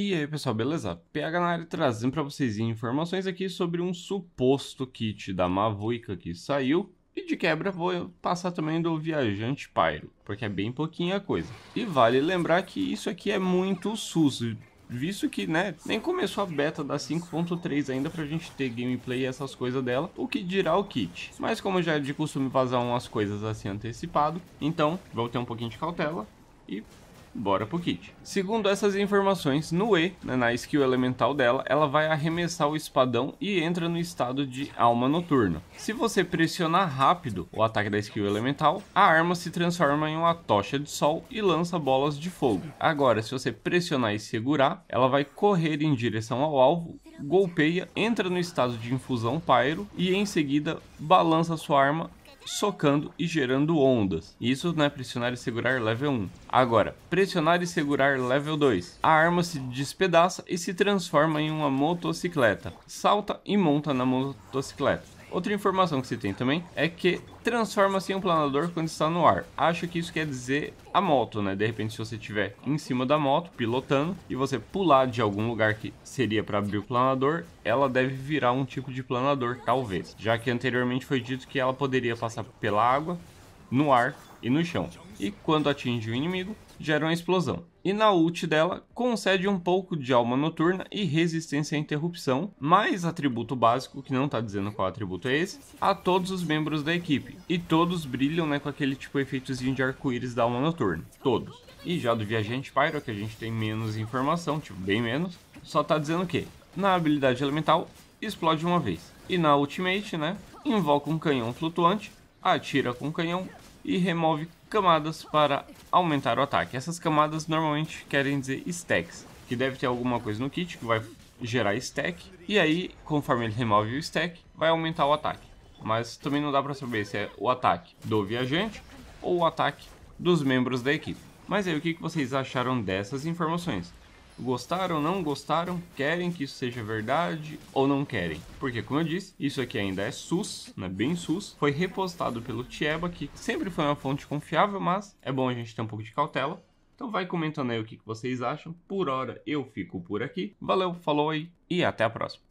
E aí pessoal, beleza? PH na área trazendo para vocês informações aqui sobre um suposto kit da Mavuica que saiu e de quebra vou passar também do Viajante Pyro, porque é bem pouquinha coisa. E vale lembrar que isso aqui é muito SUS, visto que, né, nem começou a beta da 5.3 ainda pra gente ter gameplay e essas coisas dela, o que dirá o kit. Mas como já é de costume vazar umas coisas assim antecipado, então vou ter um pouquinho de cautela e Bora pro kit. Segundo essas informações, no E, né, na skill elemental dela, ela vai arremessar o espadão e entra no estado de alma noturna. Se você pressionar rápido o ataque da skill elemental, a arma se transforma em uma tocha de sol e lança bolas de fogo. Agora, se você pressionar e segurar, ela vai correr em direção ao alvo, golpeia, entra no estado de infusão pyro e em seguida balança sua arma socando e gerando ondas. Isso não é pressionar e segurar level 1. Agora, pressionar e segurar level 2. A arma se despedaça e se transforma em uma motocicleta. Salta e monta na motocicleta. Outra informação que se tem também é que transforma-se em um planador quando está no ar. Acho que isso quer dizer a moto, né? De repente, se você estiver em cima da moto, pilotando, e você pular de algum lugar que seria para abrir o planador, ela deve virar um tipo de planador, talvez. Já que anteriormente foi dito que ela poderia passar pela água, no ar e no chão, e quando atinge o inimigo, gera uma explosão. E na ult dela, concede um pouco de alma noturna e resistência à interrupção, mais atributo básico, que não tá dizendo qual atributo é esse, a todos os membros da equipe. E todos brilham né, com aquele tipo de efeitozinho de arco-íris da alma noturna. Todos. E já do Viajante Pyro, que a gente tem menos informação, tipo, bem menos, só tá dizendo que na habilidade elemental, explode uma vez. E na ultimate, né, invoca um canhão flutuante, atira com o canhão e remove camadas para aumentar o ataque. Essas camadas normalmente querem dizer stacks, que deve ter alguma coisa no kit que vai gerar stack, e aí, conforme ele remove o stack, vai aumentar o ataque. Mas também não dá para saber se é o ataque do viajante ou o ataque dos membros da equipe. Mas aí, o que vocês acharam dessas informações? Gostaram, não gostaram, querem que isso seja verdade ou não querem. Porque, como eu disse, isso aqui ainda é SUS, né? bem SUS. Foi repostado pelo Tieba, que sempre foi uma fonte confiável, mas é bom a gente ter um pouco de cautela. Então vai comentando aí o que vocês acham. Por hora eu fico por aqui. Valeu, falou aí e até a próxima.